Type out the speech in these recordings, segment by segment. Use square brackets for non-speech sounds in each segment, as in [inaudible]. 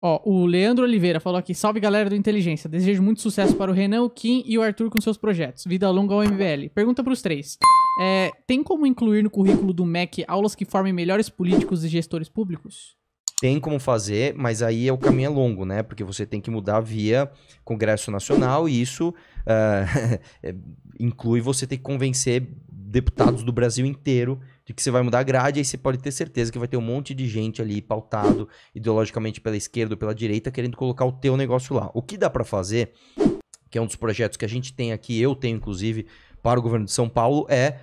Ó, o Leandro Oliveira falou aqui: salve galera do Inteligência. Desejo muito sucesso para o Renan, o Kim e o Arthur com seus projetos. Vida longa ao MBL. Pergunta para os três: é, tem como incluir no currículo do MEC aulas que formem melhores políticos e gestores públicos? Tem como fazer, mas aí é o caminho é longo, né? Porque você tem que mudar via Congresso Nacional e isso uh, [laughs] inclui você ter que convencer deputados do Brasil inteiro de que você vai mudar a grade, aí você pode ter certeza que vai ter um monte de gente ali pautado ideologicamente pela esquerda ou pela direita querendo colocar o teu negócio lá. O que dá para fazer, que é um dos projetos que a gente tem aqui, eu tenho inclusive para o governo de São Paulo, é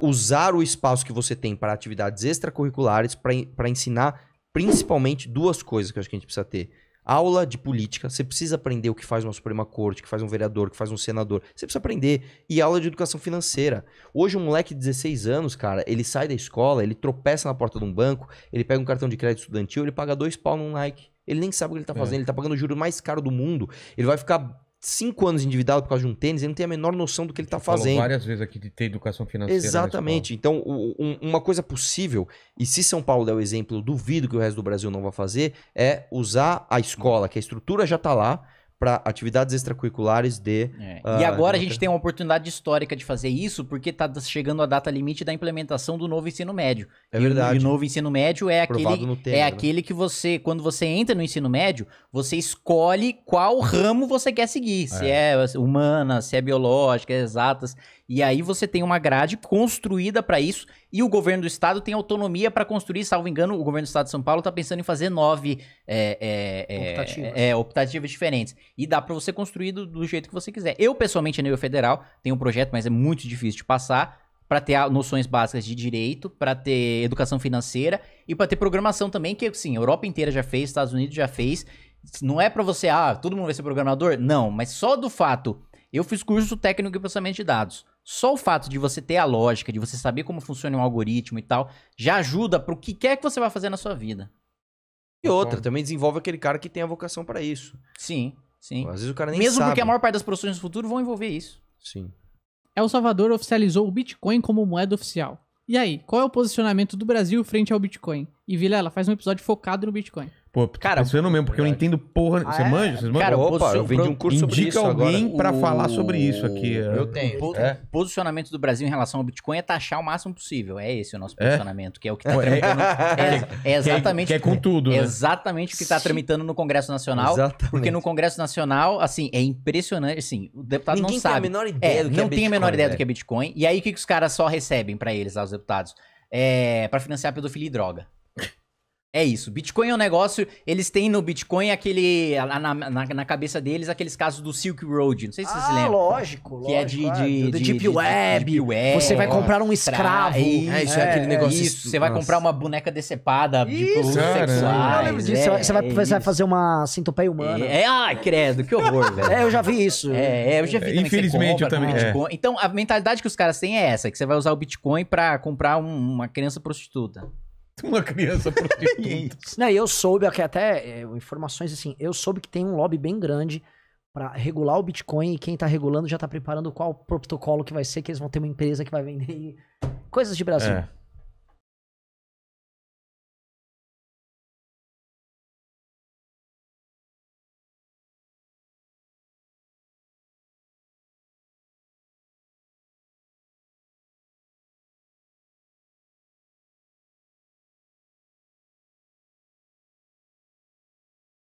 uh, usar o espaço que você tem para atividades extracurriculares para ensinar principalmente duas coisas que eu acho que a gente precisa ter aula de política, você precisa aprender o que faz uma Suprema Corte, o que faz um vereador, o que faz um senador. Você precisa aprender. E aula de educação financeira. Hoje, um moleque de 16 anos, cara, ele sai da escola, ele tropeça na porta de um banco, ele pega um cartão de crédito estudantil, ele paga dois pau num Nike. Ele nem sabe o que ele tá é. fazendo, é. ele tá pagando o juro mais caro do mundo. Ele vai ficar cinco anos endividado por causa de um tênis, ele não tem a menor noção do que ele está fazendo. várias vezes aqui de ter educação financeira. Né, Exatamente. Então, um, uma coisa possível, e se São Paulo der o exemplo, duvido que o resto do Brasil não vá fazer, é usar a escola, que a estrutura já está lá, para atividades extracurriculares de. É. Uh, e agora a gente tem uma oportunidade histórica de fazer isso, porque está chegando a data limite da implementação do novo ensino médio. É verdade. O, e o novo ensino médio é aquele, Temer, é aquele que você, quando você entra no ensino médio, você escolhe qual ramo você quer seguir. Se é, é humana, se é biológica, é exatas. E aí você tem uma grade construída para isso e o governo do estado tem autonomia para construir, salvo engano, o governo do estado de São Paulo está pensando em fazer nove é, é, é optativas. É, optativas diferentes. E dá para você construir do, do, jeito que você quiser. Eu, pessoalmente, a nível federal, tenho um projeto, mas é muito difícil de passar. Para ter noções básicas de direito, para ter educação financeira e para ter programação também, que sim, a Europa inteira já fez, Estados Unidos já fez. Não é para você, ah, todo mundo vai ser programador? Não, mas só do fato. Eu fiz curso técnico em processamento de dados. Só o fato de você ter a lógica, de você saber como funciona um algoritmo e tal, já ajuda para o que quer que você vai fazer na sua vida. E outra, também desenvolve aquele cara que tem a vocação para isso. Sim. Sim. Às vezes o cara nem Mesmo sabe. porque a maior parte das profissões do futuro vão envolver isso. Sim. El é, Salvador oficializou o Bitcoin como moeda oficial. E aí, qual é o posicionamento do Brasil frente ao Bitcoin? E Vilela, faz um episódio focado no Bitcoin. Pô, cara, isso eu não mesmo, porque eu não entendo porra. Ah, você é? manja? Vocês cara, manjam? opa, eu vendi um curso sobre isso. Indica alguém para o... falar sobre isso aqui. É. Eu tenho. O é? posicionamento do Brasil em relação ao Bitcoin é taxar o máximo possível. É esse o nosso é? posicionamento, que é o que tá tramitando. É, exatamente. Que é, com tudo. Né? Exatamente o que está tramitando no Congresso Nacional. Exatamente. Porque no Congresso Nacional, assim, é impressionante. Assim, o deputado Ninguém não sabe. Ninguém tem a menor é, ideia do que é Não tem a menor ideia do né? que é Bitcoin. E aí, o que, que os caras só recebem para eles, lá, os deputados? É, para financiar pedofilia e droga. É isso. Bitcoin é um negócio. Eles têm no Bitcoin aquele. Na, na, na cabeça deles, aqueles casos do Silk Road. Não sei se ah, vocês lembram. Lógico, que lógico. Que é de, ah, de, de, de Deep, Web. Deep Web. Você vai comprar um escravo. É isso, é, é aquele negócio. Isso, você vai comprar uma boneca decepada isso, de sexuais. Disso, é, você, vai, é você vai, fazer uma centopeia humana. É, ai, credo, que horror, [laughs] velho. É, eu já vi isso. É, é eu já vi. Infelizmente, também, eu também. Então, a mentalidade que os caras têm é essa: que você vai usar o Bitcoin pra comprar um, uma criança prostituta. [laughs] uma criança prostituta. [laughs] não, eu soube até é, informações assim, eu soube que tem um lobby bem grande para regular o Bitcoin e quem tá regulando já tá preparando qual protocolo que vai ser, que eles vão ter uma empresa que vai vender coisas de Brasil. É.